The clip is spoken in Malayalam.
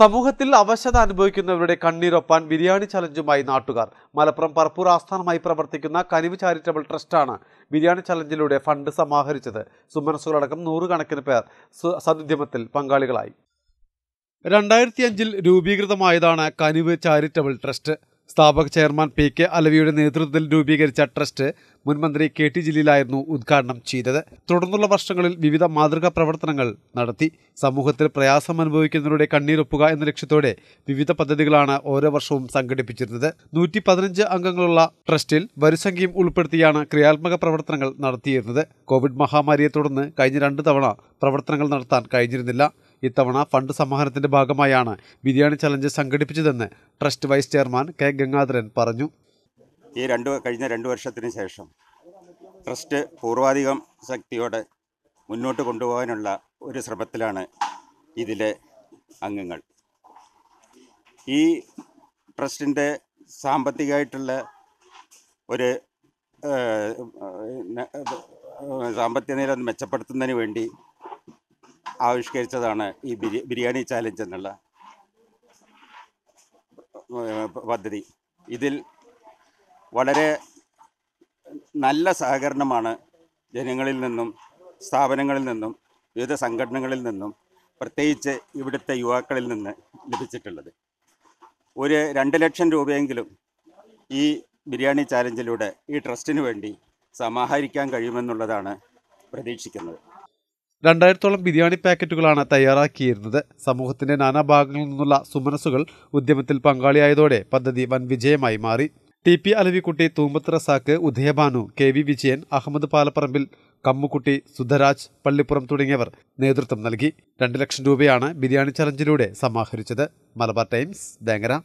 സമൂഹത്തിൽ അവശത അനുഭവിക്കുന്നവരുടെ കണ്ണീരൊപ്പാൻ ബിരിയാണി ചലഞ്ചുമായി നാട്ടുകാർ മലപ്പുറം പർപ്പൂർ ആസ്ഥാനമായി പ്രവർത്തിക്കുന്ന കനിവ് ചാരിറ്റബിൾ ട്രസ്റ്റാണ് ബിരിയാണി ചലഞ്ചിലൂടെ ഫണ്ട് സമാഹരിച്ചത് സുമനസുകളടക്കം നൂറുകണക്കിന് പേർ സദുദ്യമത്തിൽ പങ്കാളികളായി രണ്ടായിരത്തി അഞ്ചിൽ രൂപീകൃതമായതാണ് കനിവ് ചാരിറ്റബിൾ ട്രസ്റ്റ് സ്ഥാപക ചെയർമാൻ പി കെ അലവിയുടെ നേതൃത്വത്തിൽ രൂപീകരിച്ച ട്രസ്റ്റ് മുൻ മന്ത്രി കെ ടി ജലീലായിരുന്നു ഉദ്ഘാടനം ചെയ്തത് തുടർന്നുള്ള വർഷങ്ങളിൽ വിവിധ മാതൃകാ പ്രവർത്തനങ്ങൾ നടത്തി സമൂഹത്തിൽ പ്രയാസം അനുഭവിക്കുന്നവരുടെ കണ്ണീരൊപ്പുക എന്ന ലക്ഷ്യത്തോടെ വിവിധ പദ്ധതികളാണ് ഓരോ വർഷവും സംഘടിപ്പിച്ചിരുന്നത് നൂറ്റി പതിനഞ്ച് അംഗങ്ങളുള്ള ട്രസ്റ്റിൽ വരിസംഖ്യയും ഉൾപ്പെടുത്തിയാണ് ക്രിയാത്മക പ്രവർത്തനങ്ങൾ നടത്തിയിരുന്നത് കോവിഡ് മഹാമാരിയെ തുടർന്ന് കഴിഞ്ഞ രണ്ട് തവണ പ്രവർത്തനങ്ങൾ നടത്താൻ കഴിഞ്ഞിരുന്നില്ല ഇത്തവണ ഫണ്ട് സമാഹരണത്തിന്റെ ഭാഗമായാണ് ബിരിയാണി ചലഞ്ച് സംഘടിപ്പിച്ചതെന്ന് trust vice chairman K Gangadharan പറഞ്ഞു ഈ രണ്ട് കഴിഞ്ഞ രണ്ട് വർഷത്തിന് ശേഷം ട്രസ്റ്റ് പൂർവാധികം ശക്തിയോടെ മുന്നോട്ട് കൊണ്ടുപോകാനുള്ള ഒരു ശ്രമത്തിലാണ് ഇതിലെ അംഗങ്ങൾ ഈ ട്രസ്റ്റിൻ്റെ സാമ്പത്തികമായിട്ടുള്ള ഒരു സാമ്പത്തിക നില മെച്ചപ്പെടുത്തുന്നതിന് വേണ്ടി ആവിഷ്കരിച്ചതാണ് ഈ ബിരിയാണി ചാലഞ്ച് എന്നുള്ള പദ്ധതി ഇതിൽ വളരെ നല്ല സഹകരണമാണ് ജനങ്ങളിൽ നിന്നും സ്ഥാപനങ്ങളിൽ നിന്നും വിവിധ സംഘടനകളിൽ നിന്നും പ്രത്യേകിച്ച് ഇവിടുത്തെ യുവാക്കളിൽ നിന്ന് ലഭിച്ചിട്ടുള്ളത് ഒരു രണ്ട് ലക്ഷം രൂപയെങ്കിലും ഈ ബിരിയാണി ചാലഞ്ചിലൂടെ ഈ ട്രസ്റ്റിന് വേണ്ടി സമാഹരിക്കാൻ കഴിയുമെന്നുള്ളതാണ് പ്രതീക്ഷിക്കുന്നത് രണ്ടായിരത്തോളം ബിരിയാണി പാക്കറ്റുകളാണ് തയ്യാറാക്കിയിരുന്നത് സമൂഹത്തിന്റെ നാനാഭാഗങ്ങളിൽ നിന്നുള്ള സുമനസുകൾ ഉദ്യമത്തിൽ പങ്കാളിയായതോടെ പദ്ധതി വൻ വിജയമായി മാറി ടി പി അലവിക്കുട്ടി തൂമ്പത്ര സാക്ക് ഉദയഭാനു കെ വി വിജയൻ അഹമ്മദ് പാലപ്പറമ്പിൽ കമ്മുക്കുട്ടി സുധരാജ് പള്ളിപ്പുറം തുടങ്ങിയവർ നേതൃത്വം നൽകി രണ്ട് ലക്ഷം രൂപയാണ് ബിരിയാണി ചലഞ്ചിലൂടെ സമാഹരിച്ചത് മലബാർ ടൈംസ് ദേങ്ങര